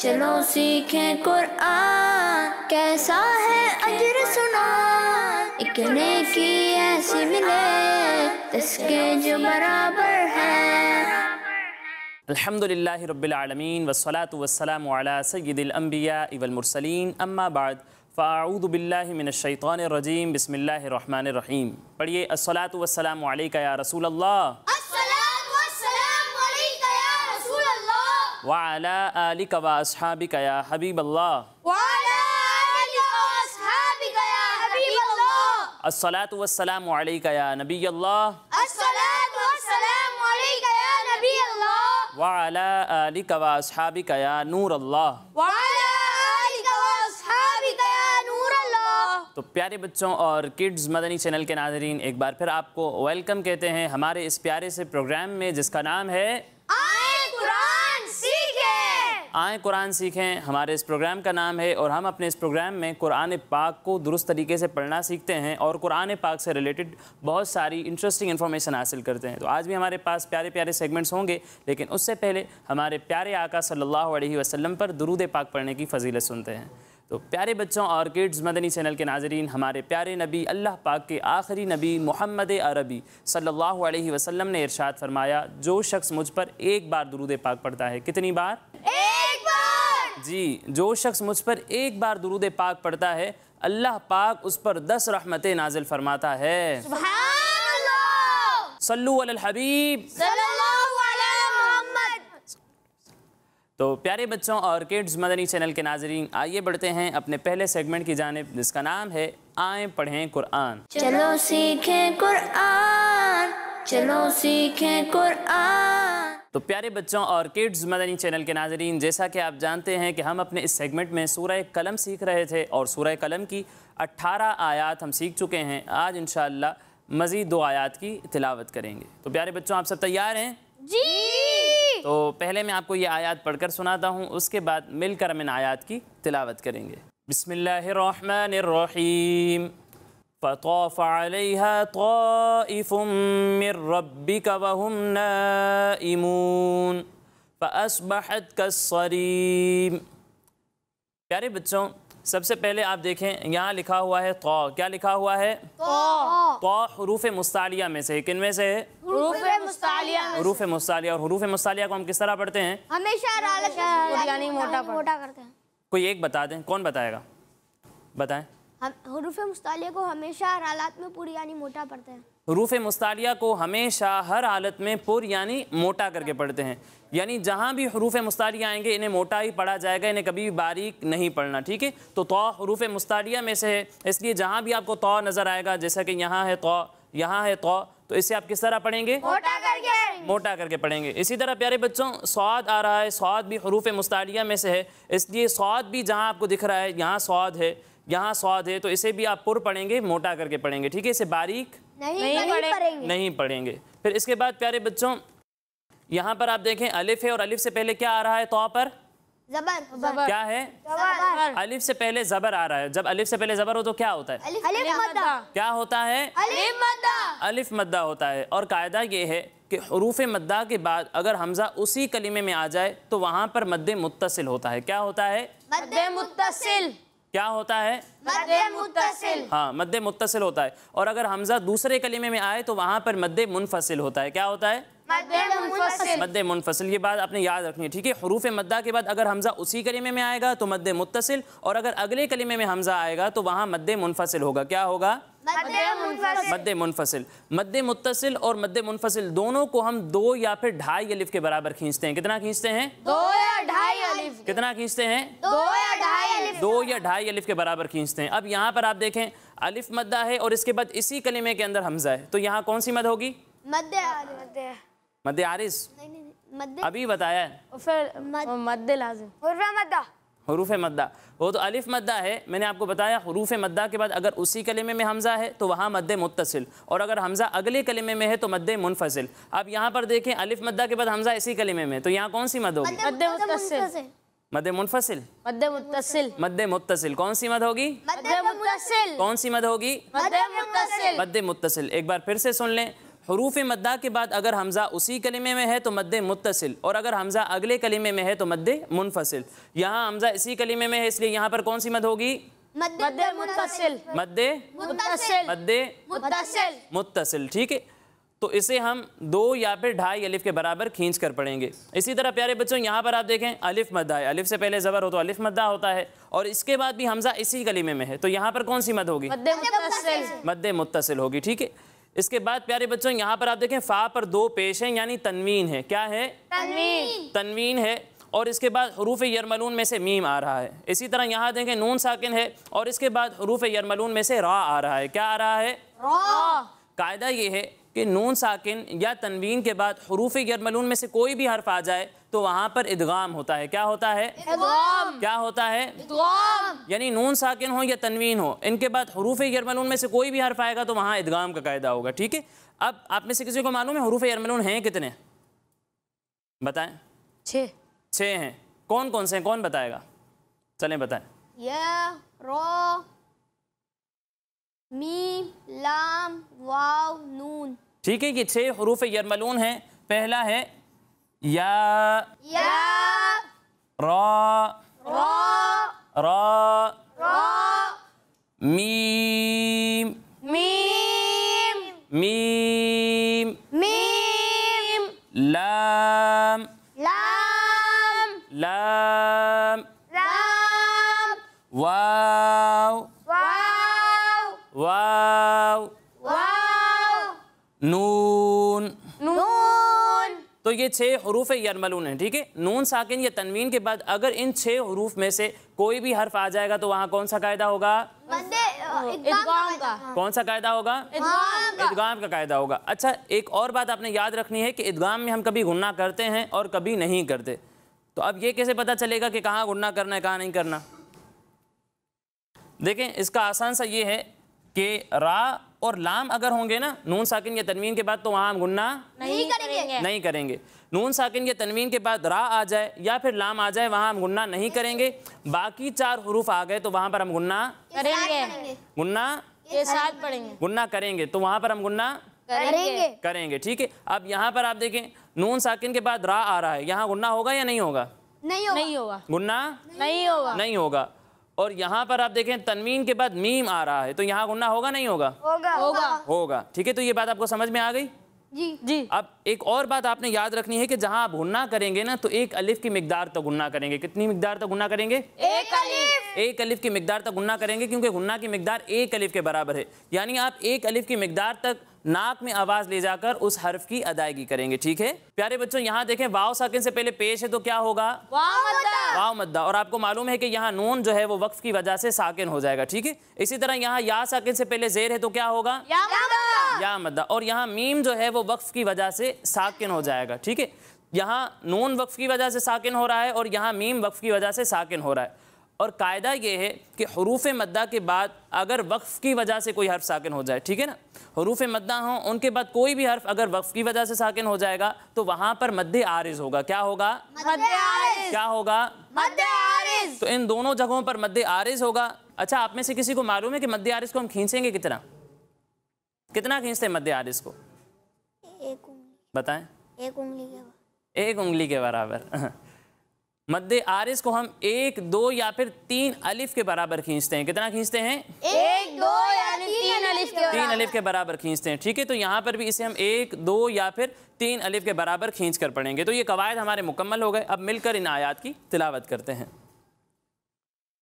चलो सीखें कुरान कैसा है अजर सुना इकने की ऐसी मिले तस्के जो बराबर है अल्हम्दुलिल्लाह रब्बिलआलमीन वस्सलातु वस्सलामु अला सय्यिदिल अंबिया वल मुरसलीन अम्मा बाद फ़ाऊद बिल्लाशैतानरजीम बसमिल्लर रहीम पढ़िए अस्सलातु वस्सलामु अलैका या रसूल अल्लाह तो प्यारे बच्चों और किड्स मदनी चैनल के नाजरीन एक बार फिर आपको वेलकम कहते हैं हमारे इस प्यारे से प्रोग्राम में जिसका नाम है आए कुरान सीखें हमारे इस प्रोग्राम का नाम है और हम अपने इस प्रोग्राम में कुरान पाक को दुरुस्त तरीके से पढ़ना सीखते हैं और कुरान पाक से रिलेटेड बहुत सारी इंटरेस्टिंग इन्फॉर्मेशन हासिल करते हैं तो आज भी हमारे पास प्यारे प्यारे सेगमेंट्स होंगे लेकिन उससे पहले हमारे प्यारे आका सल्लल्लाहु अलैहि वसल्लम पर दुरूद पाक पढ़ने की फजीलत सुनते हैं तो प्यारे बच्चों और किड्स मदनी चैनल के नाजरीन हमारे प्यारे नबी अल्लाह पाक के आखिरी नबी मोहम्मद अरबी सल्लल्लाहु अलैहि वसल्लम ने इरशाद फरमाया जो शख्स मुझ पर एक बार दरूद पाक पढ़ता है कितनी बार जी जो शख्स मुझ पर एक बार दुरूद पाक पढ़ता है अल्लाह पाक उस पर दस रहमतें नाजिल फरमाता है सल्लू हबीब तो प्यारे बच्चों और किड्स मदनी चैनल के नाजरीन आइए बढ़ते हैं अपने पहले सेगमेंट की जानब जिसका नाम है आए पढ़ें कुरान चलो सीखें कुरान चलो सीखें कुरान तो प्यारे बच्चों और किड्स मदनी चैनल के नाजरीन जैसा कि आप जानते हैं कि हम अपने इस सेगमेंट में सूरह कलम सीख रहे थे और सूर्य कलम की 18 आयात हम सीख चुके हैं आज इन मज़ीद दो आयात की तिलावत करेंगे तो प्यारे बच्चों आप सब तैयार हैं जी तो पहले मैं आपको ये आयात पढ़कर सुनाता हूँ उसके बाद मिलकर हम इन आयात की तिलावत करेंगे बसमिल्लर فطاف عليها طائف من ربك وهم نائمون فأصبحت كالصريم प्यारे बच्चों सबसे पहले आप देखें यहाँ लिखा हुआ है तो क्या लिखा हुआ है तो हरूफ मुस्तालिया में से किन में से है हरूफ मुस्तालिया और हरूफ मुस्तालिया को हम किस तरह पढ़ते हैं हमेशा यानी मोटा मोटा करते हैं कोई एक बता दें कौन बताएगा बताएं हम हरूफ मुस्तालिया को हमेशा हर हालात में पुर यानी मोटा पढ़ते हैं हरूफ मुस्तालिया को हमेशा हर हालत में पुर यानी मोटा करके पढ़ते हैं यानी जहाँ भी हरूफ मुस्तालिया आएंगे इन्हें मोटा ही पढ़ा जाएगा इन्हें कभी भी बारीक नहीं पढ़ना ठीक है तो तो हरूफ मुस्तालिया में से है इसलिए जहाँ भी आपको तो नज़र आएगा जैसा कि यहाँ है तो यहाँ है तो तो इसे आप किस तरह पढ़ेंगे मोटा करके मोटा करके पढ़ेंगे इसी तरह प्यारे बच्चों स्वाद आ रहा है स्वाद भी हरूफ मुस्तालिया में से है इसलिए स्वाद भी जहाँ आपको दिख रहा है यहाँ स्वाद है यहाँ स्वाद है तो इसे भी आप पुर पढ़ेंगे मोटा करके पढ़ेंगे ठीक है इसे बारीक नहीं, नहीं पढ़ेंगे नहीं पढ़ेंगे फिर इसके बाद प्यारे बच्चों यहाँ पर आप देखें अलिफ है और अलिफ से पहले क्या आ रहा है तो पर जबर, जबर क्या है जबर। अलिफ से पहले जबर आ रहा है जब अलिफ से पहले जबर हो तो क्या होता है अलिफ, अलिफ मद्दा क्या होता है अलिफ मद्दा अलिफ मद्दा होता है और कायदा ये है कि हरूफ मद्दा के बाद अगर हमजा उसी कलीमे में आ जाए तो वहाँ पर मद्दे मुतसिल होता है क्या होता है मद्दे मुतसिल क्या होता है मुतसिल हाँ मद मुतसिल होता है और अगर हमजा दूसरे कलीमे में आए तो वहाँ पर मद्दे मुनफसिल होता है क्या होता है मद मुनफसिल ये बात आपने याद रखनी है ठीक है हरूफ मद्दा के बाद अगर हमजा उसी कलीमे में आएगा तो मद मुतसिल और अगर अगले कलीमे में हमजा आएगा तो वहाँ मद मुनफसिल होगा क्या होगा मद मुनफसिल मद मुतसिल और मद मुनफसिल दोनों को हम दो या फिर ढाई अलिफ के बराबर खींचते हैं कितना खींचते हैं दो ढाई कितना खींचते हैं दो या ढाई अलिफ दो या ढाई अलिफ के बराबर खींचते हैं अब यहाँ पर आप देखें अलिफ मद्दा है और इसके बाद इसी कलीमे के अंदर हमजा है तो यहाँ कौन सी मद होगी मद आरिस अभी बताया फिर लाजिम हरूफ मद्दा वो तो अलिफ मद्दा है मैंने आपको बताया हरूफ मद्दा के बाद अगर उसी कलेमे में हमज़ा है तो वहाँ मद्द मुतसिल और अगर हमज़ा अगले कलेमे में है तो मद्द मुनफसिल अब यहाँ पर देखें अलिफ मद्दा के बाद हमज़ा इसी कलेमे में तो यहाँ कौन सी मद होगी मुतसिल मद मुनफसिल मद मुतसिल मद मुतसिल कौन सी मद होगी कौन सी मद होगी मद मद मुतसिल एक बार फिर से सुन लें हरूफ मद्दा के बाद अगर हमज़ा उसी कलिमे में है तो मद्द मुतसिल और अगर हमज़ा अगले कलिमे में है तो मद्द मुनफसिल यहाँ हमज़ा इसी कलिमे में है इसलिए यहाँ पर कौन सी मद होगी मुतसिल मुतसिल ठीक है तो इसे हम दो या फिर ढाई अलिफ के बराबर खींच कर पढ़ेंगे इसी तरह प्यारे बच्चों यहाँ पर आप देखें अलिफ मद्दा है अलिफ से पहले ज़बर हो तो अलिफ मद्दा होता है और इसके बाद भी हमजा इसी कलीमे में है तो यहाँ पर कौन सी मद होगी मद्दे मुतसिल होगी ठीक है इसके बाद प्यारे बच्चों यहाँ पर आप देखें फा पर दो पेश हैं यानी तनवीन है क्या है तनवीन तनवीन है और इसके बाद हरूफ यरमलून में से मीम आ रहा है इसी तरह यहाँ देखें नून साकिन है और इसके बाद हरूफ यरमलून में से रा आ रहा है क्या आ रहा है कायदा ये है कि नून साकिन या तनवीन के बाद हरूफ यरमलून में से कोई भी हर्फ आ जाए तो वहाँ पर इदगाम होता है क्या होता है इदगाम। क्या होता है इदगाम। यानी नून साकिन हो या तनवीन हो इनके बाद हरूफ यरमलून में से कोई भी हर्फ आएगा तो वहाँ इदगाम का कायदा होगा ठीक है अब आप में से किसी को मालूम है हरूफ यरमलून हैं कितने बताएं छः छः हैं कौन कौन से हैं कौन बताएगा चलें बताएं रो मीम लाम वाव नून ठीक है ये छह हरूफ यरमलून हैं पहला है या या रा रा रा, रा, रा मी ये छः हरूफ यरमलून हैं ठीक है नून साकिन या तनवीन के बाद अगर इन छः हरूफ में से कोई भी हर्फ आ जाएगा तो वहाँ कौन सा कायदा होगा का कौन सा कायदा होगा इदगाम का कायदा होगा अच्छा एक और बात आपने याद रखनी है कि इदगाम में हम कभी गुन्ना करते हैं और कभी नहीं करते तो अब ये कैसे पता चलेगा कि कहाँ गुन्ना करना है कहाँ नहीं करना देखें इसका आसान सा ये है कि रा और लाम अगर होंगे ना नून साकिन या तनवीन के बाद तो वहाँ हम गुन्ना नहीं करेंगे नहीं करेंगे नून साकिन या तनवीन के बाद रा आ जाए या फिर लाम आ जाए वहाँ हम गुन्ना नहीं करेंगे बाकी चार हरूफ आ गए तो वहाँ पर हम गुन्ना करेंगे गुन्ना के साथ पढ़ेंगे गुन्ना करेंगे तो वहाँ पर हम गुन्ना करेंगे करेंगे ठीक है अब यहाँ पर आप देखें नून साकिन के बाद रा आ रहा है यहाँ गुन्ना होगा या नहीं होगा नहीं होगा गुन्ना नहीं होगा नहीं होगा और यहाँ पर आप देखें तनवीन के बाद मीम आ रहा है तो यहाँ गुन्ना होगा नहीं होगा होगा होगा होगा ठीक है तो ये बात आपको समझ में आ गई जी जी अब एक और बात आपने याद रखनी है कि जहाँ आप गुन्ना करेंगे ना तो एक अलिफ की मिकदार तक तो गुन्ना करेंगे कितनी मिकदार तक तो गुन्ना करेंगे एक अलिफ एक अलिफ की मिकदार तक तो गुन्ना करेंगे क्योंकि गुन्ना की मिकदार एक अलिफ के बराबर है यानी आप एक अलिफ की मिकदार तक नाक में आवाज ले जाकर उस हर्फ की अदायगी करेंगे ठीक है प्यारे बच्चों यहाँ देखें वाव साकिन से पहले पेश है तो क्या होगा वाव मद्दा और आपको मालूम है कि यहाँ नून जो है वो वक्फ की वजह से साकिन हो जाएगा ठीक है इसी तरह यहाँ या साकिन से पहले जेर है तो क्या होगा या मद्दा, या मद्दा। और यहाँ मीम जो है वो वक्फ की वजह से साकिन हो जाएगा ठीक है यहाँ नून वक्फ की वजह से साकिन हो रहा है और यहाँ मीम वक्फ की वजह से साकिन हो रहा है और कायदा ये है कि हरूफ मद्दा के बाद अगर वक्फ़ की वजह से कोई हर्फ साकिन हो जाए ठीक है ना हरूफ मद्दा हों उनके बाद कोई भी हर्फ अगर वक्फ़ की वजह से साकिन हो जाएगा तो वहां पर मध्य आरिज होगा क्या होगा क्या होगा तो इन दोनों जगहों पर मध्य आरिज होगा अच्छा आप में से किसी को मालूम है कि मध्य आरिज को हम खींचेंगे कितना कितना खींचते हैं मध्य आरिज को बताए एक उंगली एक उंगली के बराबर मध्य आरिस को हम एक दो या फिर तीन अलिफ के बराबर खींचते हैं कितना खींचते हैं एक दो या तीन अलिफ के तीन अलिफ के बराबर खींचते हैं ठीक है तो यहाँ पर भी इसे हम एक दो या फिर तीन अलिफ के बराबर खींच कर पढ़ेंगे तो ये कवायद हमारे मुकम्मल हो गए अब मिलकर इन आयात की तिलावत करते हैं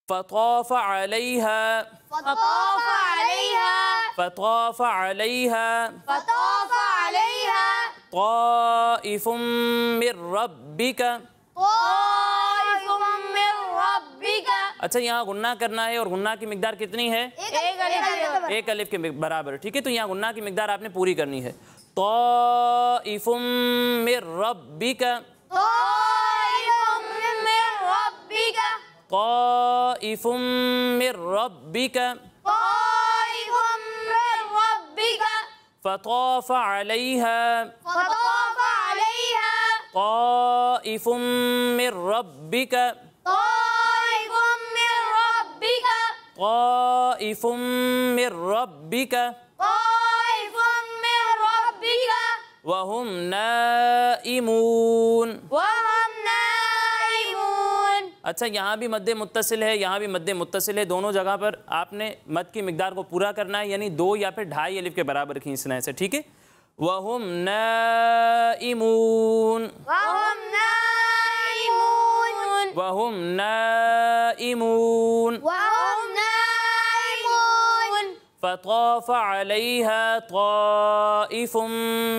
फ़तौफ़ अच्छा यहाँ गुन्ना करना है और गुन्ना की मकदार कितनी है एक अलिफ के बराबर ठीक है तो यहाँ गुन्ना की मकदार आपने पूरी करनी है तो रबी में रबी का طائف من ربك من ربك فطاف عليها فطاف عليها من ربك طائف من ربك طائف من ربك وهم نائمون وهم نائمون अच्छा यहाँ भी मध्य मुتصल है यहाँ भी मध्य मुتصल है दोनों जगह पर आपने मद की मकदार को पूरा करना है यानी दो या फिर ढाई अलिफ के बराबर खींचना है ठीक है वहम نَائِمُونَ वहम نَائِمُونَ وَهُمْ نَائِمُونَ فطاف عليها طائف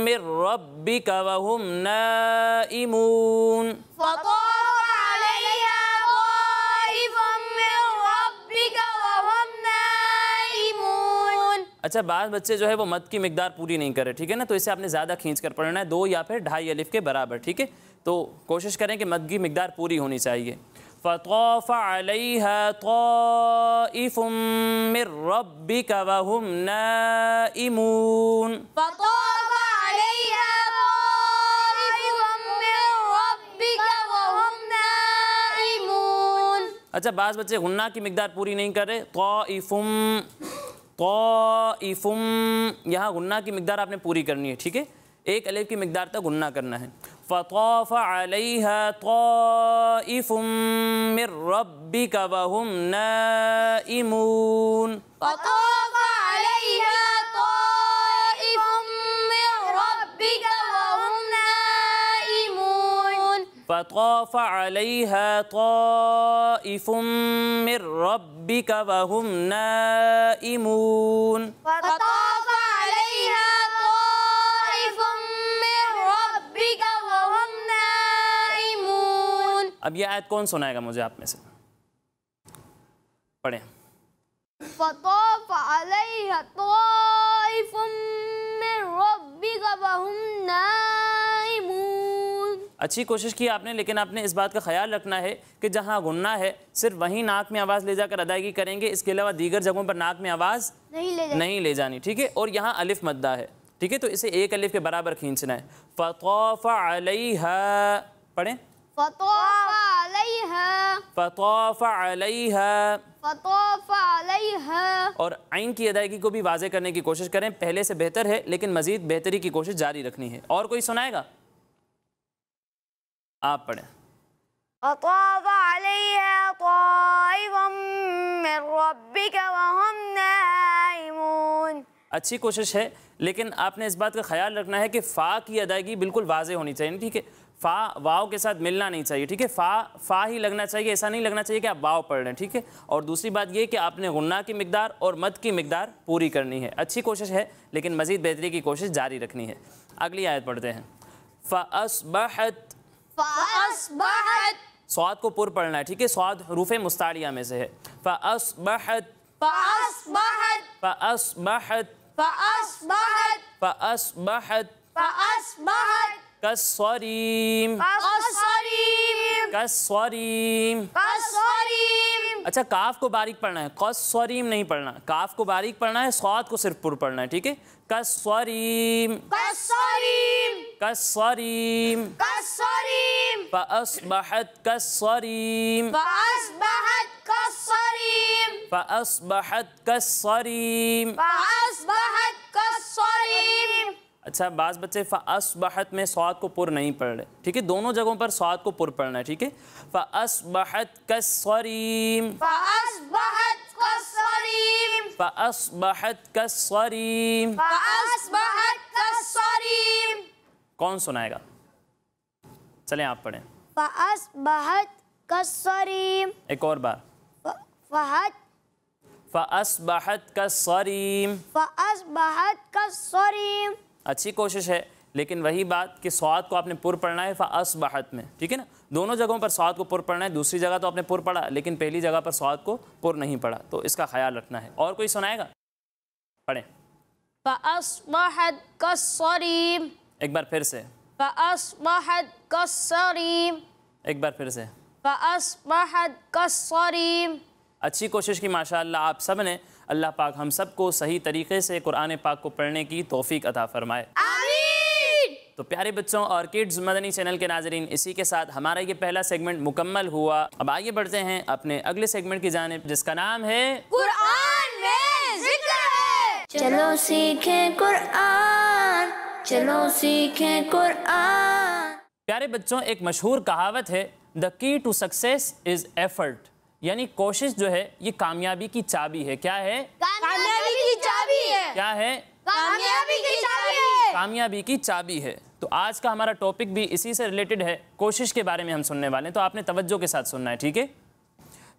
من ربك وهم نائمون فطاف عليها طائف من ربك وهم نائمون अच्छा बाद बच्चे जो है वो मत की मकदार पूरी नहीं करे ठीक है ना तो इसे आपने ज़्यादा खींच कर पढ़ना है दो या फिर ढाई अलिफ के बराबर ठीक है तो कोशिश करें कि मत की मकदार पूरी होनी चाहिए فطاف عليها طائف من ربك وهم نائمون فطاف عليها طائف من ربك وهم نائمون अच्छा बाज बच्चे हुन्ना की मकदार पूरी नहीं कर रहे तौफुम तौफुम यहाँ गुन्ना की मकदार आपने पूरी करनी है ठीक है एक अलेब की मकदार तक गुन्ना करना है فطاف عليها طائف من ربك وهم نائمون فطاف عليها طائف من ربك وهم نائمون فطاف عليها طائف من ربك وهم نائمون فطاف अब ये आयत कौन सुनाएगा मुझे आप में से पढ़ें अच्छी कोशिश की आपने लेकिन आपने इस बात का ख्याल रखना है कि जहाँ गुन्ना है सिर्फ वहीं नाक में आवाज़ ले जाकर अदायगी करेंगे इसके अलावा दीगर जगहों पर नाक में आवाज़ नहीं ले नहीं ले जानी ठीक है और यहाँ अलिफ मद्दा है ठीक है तो इसे एक अलिफ के बराबर खींचना है फतौफ अलैहा पढ़ें فطاف عليها फतौफ अलैहा फतौफ अलैहा और आइन की अदायगी को भी वाजे करने की कोशिश करें पहले से बेहतर है लेकिन मजीद बेहतरी की कोशिश जारी रखनी है और कोई सुनाएगा आप पढ़ें فطاف عليها طائف من ربك وهم نائمون अच्छी कोशिश है लेकिन आपने इस बात का ख्याल रखना है कि फ़ा की अदायगी बिल्कुल वाजे होनी चाहिए ठीक है फा वाव के साथ मिलना नहीं चाहिए ठीक है फा फा ही लगना चाहिए ऐसा नहीं लगना चाहिए कि आप वाव पढ़ रहे हैं ठीक है और दूसरी बात ये कि आपने गुन्ना की मकदार और मद की मकदार पूरी करनी है अच्छी कोशिश है लेकिन मज़ीद बेहतरी की कोशिश जारी रखनी है अगली आयत पढ़ते हैं फ़ासबहत स्वाद को पुर पढ़ना है ठीक है स्वाद रूफ़ मुस्तारिया में से है फ़ासबहत फ़ासबहत कसौरीम कसौरीम कसौरीम कसौरीम अच्छा काफ को बारीक पढ़ना है कसौरीम नहीं पढ़ना काफ को बारीक पढ़ना है स्वाद को सिर्फ पुर पढ़ना है ठीक है कसौरीम कसौरीम कसौरीम कसौरीम बहत कसौरीम फअस्बहत कसौरीम बहत कसौरीम बहत अच्छा बाज़ बच्चे बहत में स्वाद को पुर नहीं पढ़ रहे ठीक है दोनों जगहों पर स्वाद को पुर पढ़ना है ठीक है फ़असबहत कसरीम फ़असबहत कसरीम फ़असबहत कसरीम फ़असबहत कसरीम कौन सुनाएगा चलें आप पढ़ें फ़असबहत कसरीम एक और बार फ़हत फ़असबहत कसरीम फ़असबहत कसरीम अच्छी कोशिश है लेकिन वही बात कि स्वाद को आपने पुर पढ़ना है फा अस बहत में ठीक है ना दोनों जगहों पर स्वाद को पुर पढ़ना है दूसरी जगह तो आपने पुर पढ़ा लेकिन पहली जगह पर स्वाद को पुर नहीं पढ़ा तो इसका ख्याल रखना है और कोई सुनाएगा पढ़ें एक बार फिर से एक बार फिर से अच्छी कोशिश की माशाल्लाह आप सब ने अल्लाह पाक हम सबको सही तरीके से कुरान पाक को पढ़ने की तोफ़ी अदा फ़रमाए तो प्यारे बच्चों और किड्स मदनी चैनल के नाजरीन इसी के साथ हमारा ये पहला सेगमेंट मुकम्मल हुआ अब आगे बढ़ते हैं अपने अगले सेगमेंट की जानब जिसका नाम है कुरान में जिक्र है चलो सीखें कुरान चलो सीखें कुरान प्यारे बच्चों एक मशहूर कहावत है the key to success is effort यानी कोशिश जो है ये कामयाबी की चाबी है क्या है कामयाबी की चाबी है क्या है कामयाबी की चाबी है कामयाबी की चाबी है तो आज का हमारा टॉपिक भी इसी से रिलेटेड है कोशिश के बारे में हम सुनने वाले हैं तो आपने तवज्जो के साथ सुनना है ठीक है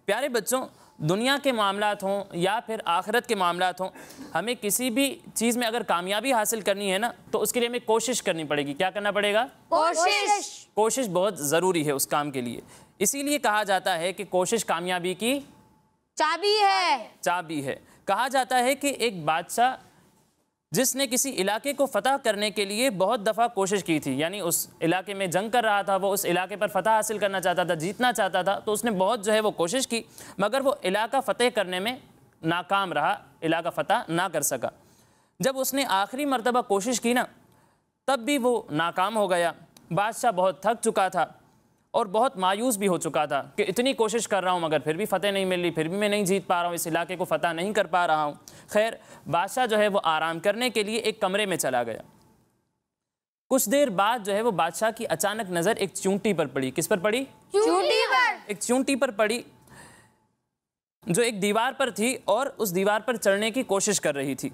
प्यारे बच्चों दुनिया के मामला हों या फिर आखिरत के मामला हों हमें किसी भी चीज़ में अगर कामयाबी हासिल करनी है ना तो उसके लिए हमें कोशिश करनी पड़ेगी क्या करना पड़ेगा कोशिश कोशिश बहुत ज़रूरी है उस काम के लिए इसीलिए कहा जाता है कि कोशिश कामयाबी की चाबी है चाबी है कहा जाता है कि एक बादशाह जिसने किसी इलाके को फतह करने के लिए बहुत दफ़ा कोशिश की थी यानी उस इलाके में जंग कर रहा था वो उस इलाके पर फतह हासिल करना चाहता था जीतना चाहता था तो उसने बहुत जो है वो कोशिश की मगर वो इलाका फतेह करने में नाकाम रहा इलाका फतह ना कर सका जब उसने आखिरी मरतबा कोशिश की ना तब भी वो नाकाम हो गया बादशाह बहुत थक चुका था और बहुत मायूस भी हो चुका था कि इतनी कोशिश कर रहा हूँ मगर फिर भी फतेह नहीं मिल रही फिर भी मैं नहीं जीत पा रहा हूँ इस इलाके को फतेह नहीं कर पा रहा हूँ खैर बादशाह जो है वो आराम करने के लिए एक कमरे में चला गया कुछ देर बाद जो है वो बादशाह की अचानक नज़र एक चूंटी पर पड़ी किस पर पड़ी चूंटी पर एक चूंटी पर पड़ी जो एक दीवार पर थी और उस दीवार पर चढ़ने की कोशिश कर रही थी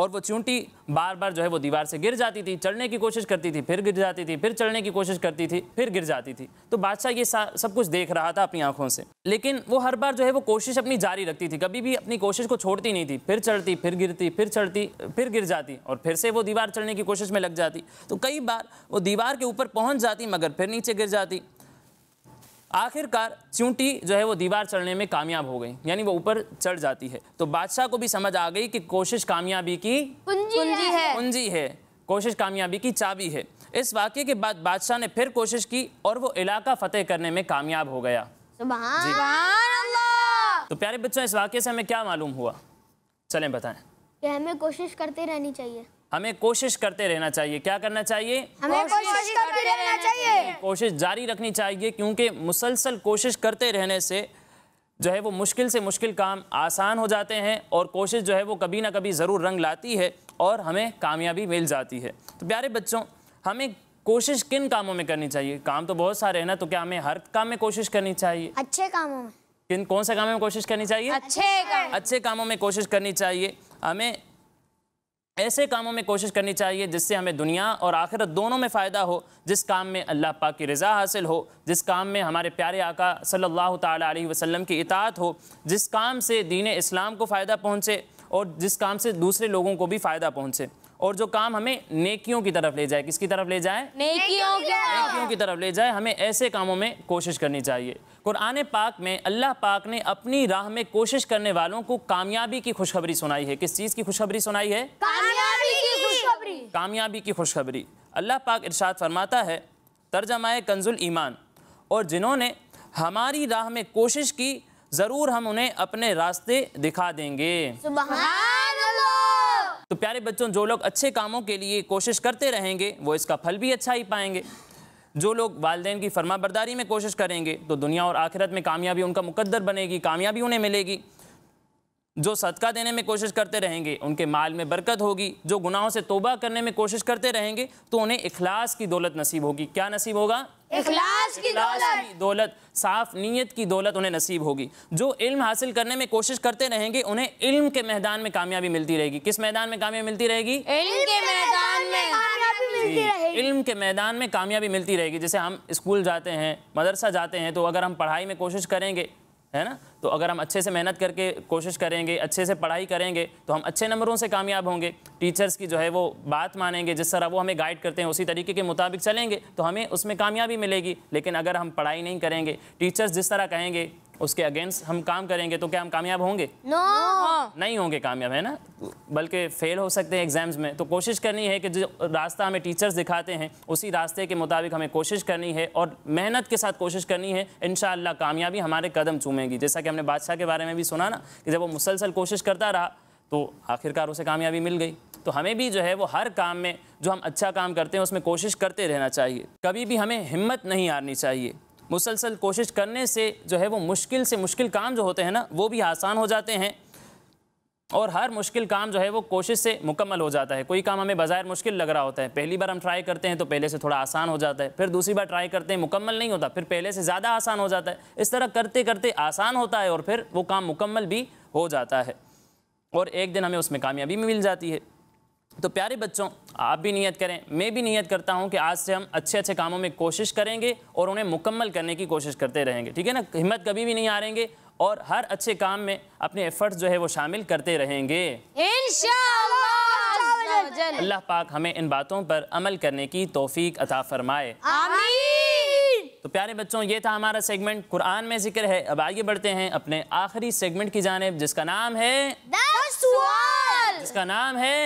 और वो चूंटी बार बार जो है वो दीवार से गिर जाती थी चढ़ने की कोशिश करती थी फिर गिर जाती थी फिर चढ़ने की कोशिश करती थी फिर गिर जाती थी तो बादशाह ये सब कुछ देख रहा था अपनी आंखों से लेकिन वो हर बार जो है वो कोशिश अपनी जारी रखती थी कभी भी अपनी कोशिश को छोड़ती नहीं थी फिर चढ़ती फिर गिरती फिर चढ़ती फिर गिर जाती और फिर से वो दीवार चढ़ने की कोशिश में लग जाती तो कई बार वो दीवार के ऊपर पहुंच जाती मगर फिर नीचे गिर जाती आखिरकार चूंटी जो है वो दीवार चढ़ने में कामयाब हो गई यानी वो ऊपर चढ़ जाती है तो बादशाह को भी समझ आ गई कि कोशिश कामयाबी की कुंजी, है कुंजी है कोशिश कामयाबी की चाबी है इस वाक्य के बाद बादशाह ने फिर कोशिश की और वो इलाका फतेह करने में कामयाब हो गया तो प्यारे बच्चों इस वाक्य से हमें क्या मालूम हुआ चलें बताएं कि हमें कोशिश करते रहनी चाहिए हमें कोशिश करते रहना चाहिए क्या करना चाहिए हमें कोशिश, करते रहना चाहिए कोशिश जारी रखनी चाहिए क्योंकि मुसलसल कोशिश करते रहने से जो है वो मुश्किल से मुश्किल काम आसान हो जाते हैं और कोशिश जो है वो कभी ना कभी ज़रूर रंग लाती है और हमें कामयाबी मिल जाती है तो प्यारे बच्चों हमें कोशिश किन कामों में करनी चाहिए काम तो बहुत सारे हैं ना तो क्या हमें हर काम में कोशिश करनी चाहिए अच्छे कामों में किन कौन से कामों में कोशिश करनी चाहिए अच्छे अच्छे कामों में कोशिश करनी चाहिए हमें ऐसे कामों में कोशिश करनी चाहिए जिससे हमें दुनिया और आखिरत दोनों में फ़ायदा हो जिस काम में अल्लाह पाक की रज़ा हासिल हो जिस काम में हमारे प्यारे आका सल्लल्लाहु अलैहि वसल्लम की इतात हो जिस काम से दीन इस्लाम को फ़ायदा पहुँचे और जिस काम से दूसरे लोगों को भी फ़ायदा पहुँचे और जो काम हमें नेकियों की तरफ ले जाए किसकी तरफ ले जाए नेकियों की नेकियों की तरफ ले जाए हमें ऐसे कामों में कोशिश करनी चाहिए कुरान पाक में अल्लाह पाक ने अपनी राह में कोशिश करने वालों को कामयाबी की खुशखबरी सुनाई है किस चीज़ की खुशखबरी सुनाई है कामयाबी की खुशखबरी कामयाबी की खुशखबरी अल्लाह पाक इरशाद फरमाता है तर्जमाए कंजुल ईमान और जिन्होंने हमारी राह में कोशिश की ज़रूर हम उन्हें अपने रास्ते दिखा देंगे सुबह तो प्यारे बच्चों जो लोग अच्छे कामों के लिए कोशिश करते रहेंगे वो इसका फल भी अच्छा ही पाएंगे जो लोग वालदेन की फरमा बरदारी में कोशिश करेंगे तो दुनिया और आखिरत में कामयाबी उनका मुकद्दर बनेगी कामयाबी उन्हें मिलेगी जो सदका देने में कोशिश करते रहेंगे उनके माल में बरकत होगी जो गुनाहों से तोबा करने में कोशिश करते रहेंगे तो उन्हें इखलास की दौलत नसीब होगी क्या नसीब होगा इखलास की दौलत दौलत साफ नीयत की दौलत उन्हें नसीब होगी जो इल्म हासिल करने में कोशिश करते रहेंगे उन्हें इल्म के मैदान में कामयाबी मिलती रहेगी किस मैदान में कामयाबी मिलती रहेगी इल्म के मैदान में इल्म के मैदान में कामयाबी मिलती रहेगी जैसे हम स्कूल जाते हैं मदरसा जाते हैं तो अगर हम पढ़ाई में कोशिश करेंगे है ना तो अगर हम अच्छे से मेहनत करके कोशिश करेंगे अच्छे से पढ़ाई करेंगे तो हम अच्छे नंबरों से कामयाब होंगे टीचर्स की जो है वो बात मानेंगे जिस तरह वो हमें गाइड करते हैं उसी तरीके के मुताबिक चलेंगे तो हमें उसमें कामयाबी मिलेगी लेकिन अगर हम पढ़ाई नहीं करेंगे टीचर्स जिस तरह कहेंगे उसके अगेंस्ट हम काम करेंगे तो क्या हम कामयाब होंगे नो no. नहीं होंगे कामयाब है ना बल्कि फेल हो सकते हैं एग्जाम्स में तो कोशिश करनी है कि जो रास्ता हमें टीचर्स दिखाते हैं उसी रास्ते के मुताबिक हमें कोशिश करनी है और मेहनत के साथ कोशिश करनी है इन कामयाबी हमारे कदम चूमेगी जैसा कि हमने बादशाह के बारे में भी सुना ना कि जब वो मुसलसल कोशिश करता रहा तो आखिरकार उसे कामयाबी मिल गई तो हमें भी जो है वो हर काम में जो हम अच्छा काम करते हैं उसमें कोशिश करते रहना चाहिए कभी भी हमें हिम्मत नहीं हारनी चाहिए मुसलसल कोशिश करने से जो है वो मुश्किल से मुश्किल काम जो होते हैं ना वो भी आसान हो जाते हैं और हर मुश्किल काम जो है वो कोशिश से मुकम्मल हो जाता है कोई काम हमें बाज़ार मुश्किल लग रहा होता है पहली बार हम ट्राई करते हैं तो पहले से थोड़ा आसान हो जाता है फिर दूसरी बार ट्राई करते हैं मुकम्मल नहीं होता फिर पहले से ज़्यादा आसान हो जाता है इस तरह करते करते आसान होता है और फिर वो काम मुकम्मल भी हो जाता है और एक दिन हमें उसमें कामयाबी मिल जाती है तो प्यारे बच्चों आप भी नियत करें मैं भी नियत करता हूं कि आज से हम अच्छे अच्छे कामों में कोशिश करेंगे और उन्हें मुकम्मल करने की कोशिश करते रहेंगे ठीक है ना हिम्मत कभी भी नहीं हारेंगे और हर अच्छे काम में अपने एफर्ट्स जो है वो शामिल करते रहेंगे अल्लाह पाक हमें इन बातों पर अमल करने की तोफीक अता फरमाए तो प्यारे बच्चों ये था हमारा सेगमेंट कुरान में जिक्र है अब आगे बढ़ते हैं अपने आखिरी सेगमेंट की जानब जिसका नाम है जिसका नाम है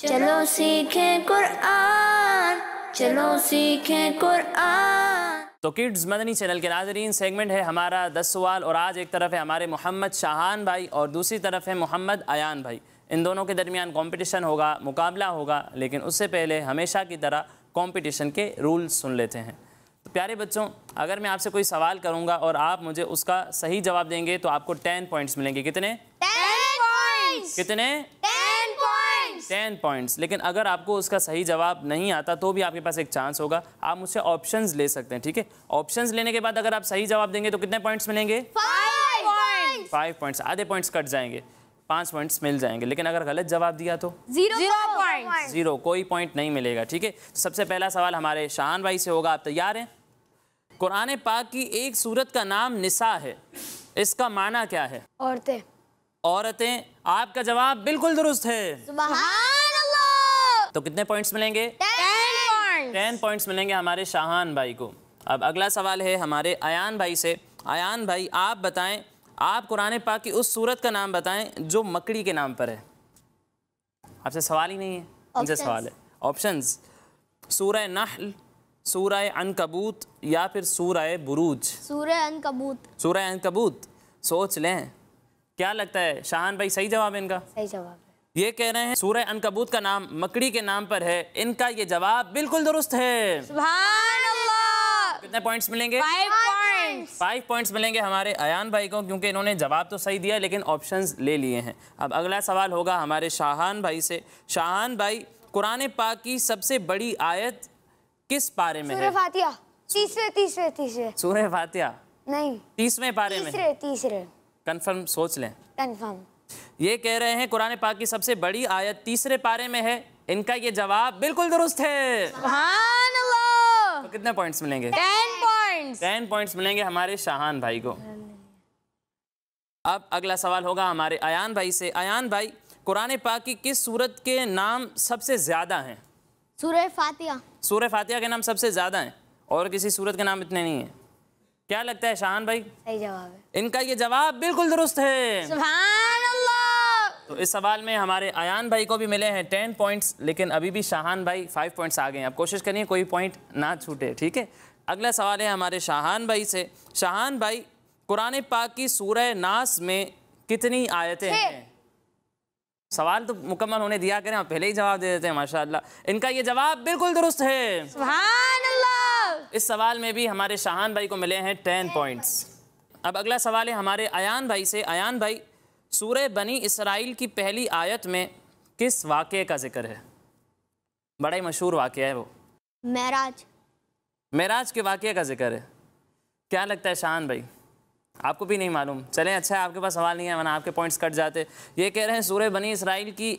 चलो सीखें कुरान चलो सीखें कुरान तो किड्स मदनी चैनल के नाजरीन सेगमेंट है हमारा दस सवाल और आज एक तरफ है हमारे मोहम्मद शाहान भाई और दूसरी तरफ है मोहम्मद अयान भाई इन दोनों के दरमियान कंपटीशन होगा मुकाबला होगा लेकिन उससे पहले हमेशा की तरह कंपटीशन के रूल सुन लेते हैं तो प्यारे बच्चों अगर मैं आपसे कोई सवाल करूंगा और आप मुझे उसका सही जवाब देंगे तो आपको टेन पॉइंट्स मिलेंगे कितने 10 कितने 10 टेन पॉइंट्स लेकिन अगर आपको उसका सही जवाब नहीं आता तो भी आपके पास एक चांस होगा आप मुझसे ऑप्शन ले सकते हैं ठीक है ऑप्शन लेने के बाद अगर आप सही जवाब देंगे तो कितने पॉइंट्स मिलेंगे फाइव पॉइंट्स आधे पॉइंट्स कट जाएंगे पाँच पॉइंट्स मिल जाएंगे लेकिन अगर गलत जवाब दिया तो जीरो पॉइंट जीरो कोई पॉइंट नहीं मिलेगा ठीक है तो सबसे पहला सवाल हमारे शाहान भाई से होगा आप तैयार हैं कुरान पाक की एक सूरत का नाम निसा है इसका माना क्या है औरतें औरतें आपका जवाब बिल्कुल दुरुस्त है तो कितने पॉइंट्स मिलेंगे टेन पॉइंट्स मिलेंगे हमारे शाहान भाई को अब अगला सवाल है हमारे अयान भाई से अयान भाई आप बताएं आप कुरान पाक की उस सूरत का नाम बताएं जो मकड़ी के नाम पर है आपसे सवाल ही नहीं है उनसे सवाल है ऑप्शंस सूरह नहल सूरह अनकबूत या फिर सूरह बुरूज सूरह अनकबूत सूरह अनकबूत सोच लें क्या लगता है शाहान भाई सही जवाब है इनका सही जवाब ये कह रहे हैं सूर्य अनकबूत का नाम मकड़ी के नाम पर है इनका ये जवाब बिल्कुल दुरुस्त है कितने पॉइंट्स मिलेंगे फाइव पॉइंट्स मिलेंगे हमारे अयान भाई को क्योंकि इन्होंने जवाब तो सही दिया लेकिन ऑप्शंस ले लिए हैं अब अगला सवाल होगा हमारे शाहान भाई से शाहान भाई कुरान पाक की सबसे बड़ी आयत किस पारे में है तीसरे तीसरे तीसरे सूर्य फातिया नहीं तीसवें पारे में तीसरे कंफर्म सोच लें कंफर्म ये कह रहे हैं कुरान पाक की सबसे बड़ी आयत तीसरे पारे में है इनका ये जवाब बिल्कुल दुरुस्त है तो कितने पॉइंट्स मिलेंगे टेन पॉइंट्स टेन पॉइंट्स मिलेंगे हमारे शाहान भाई को अब अगला सवाल होगा हमारे अयान भाई से अयान भाई कुरान पाक की किस सूरत के नाम सबसे ज़्यादा हैं सूर्य फातिया सूर्य फातिया के नाम सबसे ज़्यादा हैं और किसी सूरत के नाम इतने नहीं हैं क्या लगता है शाहान भाई सही जवाब है इनका ये जवाब बिल्कुल दुरुस्त है तो इस सवाल में हमारे आयान भाई को भी मिले हैं टेन पॉइंट्स लेकिन अभी भी शाहान भाई फाइव पॉइंट्स आ गए हैं आप कोशिश करिए कोई पॉइंट ना छूटे ठीक है अगला सवाल है हमारे शाहान भाई से शाहान भाई कुरान पाक की सूरह नास में कितनी आयतें हैं सवाल तो मुकम्मल होने दिया करें आप पहले ही जवाब दे देते हैं माशाल्लाह इनका ये जवाब बिल्कुल दुरुस्त है इस सवाल में भी हमारे शाहान भाई को मिले हैं टेन पॉइंट्स अब अगला सवाल है हमारे अयान भाई से अयान भाई सूर्य बनी इसराइल की पहली आयत में किस वाक़े का जिक्र है बड़ा ही मशहूर वाक़ है वो महराज महराज के वाक़े का जिक्र है क्या लगता है शाहान भाई आपको भी नहीं मालूम चलें अच्छा है आपके पास सवाल नहीं है वरना आपके पॉइंट्स कट जाते ये कह रहे हैं सूर्य बनी इसराइल की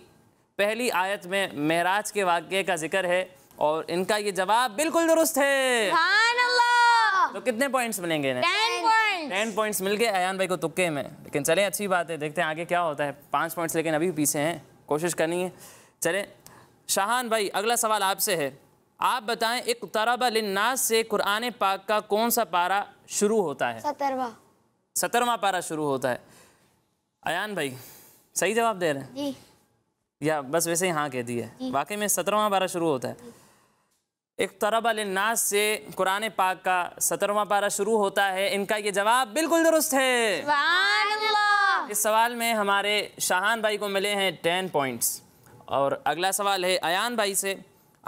पहली आयत में महराज के वाक़े का जिक्र है और इनका ये जवाब बिल्कुल दुरुस्त है तो कितने पॉइंट्स मिलेंगे टेन पॉइंट्स मिल गए अयान भाई को तुक्के में लेकिन चले अच्छी बात है देखते हैं आगे क्या होता है पाँच पॉइंट्स लेकिन अभी पीछे हैं कोशिश करनी है चले शाहान भाई अगला सवाल आपसे है आप बताएं एक तरबा लिन्नास से कुरान पाक का कौन सा पारा शुरू होता है सतरवा सतरवा पारा शुरू होता है अयान भाई सही जवाब दे रहे हैं या बस वैसे ही हाँ कह दिए वाकई में सतरवा पारा शुरू होता है एक तरबलनास से कुरान पाक का सतरवा पारा शुरू होता है इनका ये जवाब बिल्कुल दुरुस्त है इस सवाल में हमारे शाहान भाई को मिले हैं टेन पॉइंट्स और अगला सवाल है अयान भाई से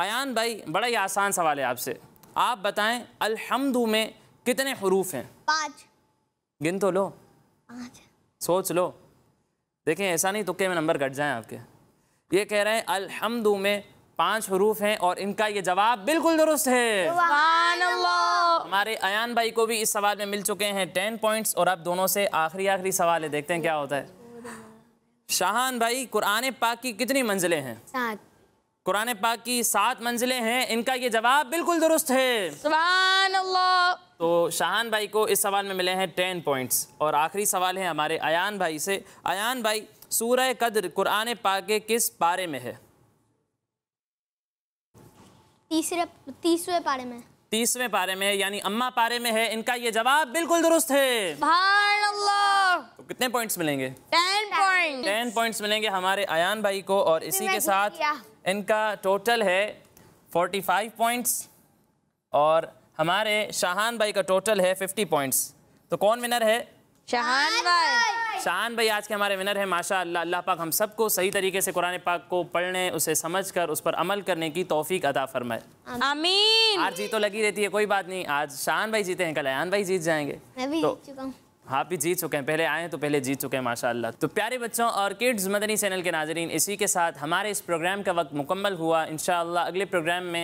अयान भाई बड़ा ही आसान सवाल है आपसे आप बताएं अलहमदू में कितने हरूफ हैं पाँच गिन तो लो पाँच सोच लो देखें ऐसा नहीं तो में नंबर घट जाएं आपके ये कह रहे हैं अलहमदू में पांच हरूफ हैं और इनका ये जवाब बिल्कुल दुरुस्त है हमारे अयान भाई को भी इस सवाल में मिल चुके हैं टेन पॉइंट्स और अब दोनों से आखिरी आखिरी सवाल है देखते हैं क्या होता है शाहान भाई कुरान पाक की कितनी मंजिलें हैं कुरान पाक की सात मंजिलें हैं इनका ये जवाब बिल्कुल दुरुस्त है तो शाहान भाई को इस सवाल में मिले हैं टेन पॉइंट्स और आखिरी सवाल है हमारे अयान भाई से अयान भाई सूरह कद्र कुरान पाक के किस पारे में है तीसरे तीसरे पारे में तीसवें पारे में यानी अम्मा पारे में है इनका ये जवाब बिल्कुल दुरुस्त है तो कितने पॉइंट्स मिलेंगे टेन पॉइंट टेन पॉइंट्स मिलेंगे हमारे अयान भाई को और इसी के साथ इनका टोटल है फोर्टी फाइव पॉइंट्स और हमारे शाहान भाई का टोटल है फिफ्टी पॉइंट्स तो कौन विनर है शाहान भाई शाहान भाई आज के हमारे विनर हैं माशा अल्लाह अल्लाह पाक हम सबको सही तरीके से कुरान पाक को पढ़ने उसे समझकर उस पर अमल करने की तौफीक अदा फरमाए आमीन आज जीत तो लगी रहती है कोई बात नहीं आज शाहान भाई जीते हैं कल अयान भाई जीत जाएंगे मैं भी तो, जीत चुका हाँ भी जीत चुके हैं पहले आए हैं तो पहले जीत चुके हैं माशाल्लाह तो प्यारे बच्चों और किड्स मदनी चैनल के नाजरीन इसी के साथ हमारे इस प्रोग्राम का वक्त मुकम्मल हुआ इन अगले प्रोग्राम में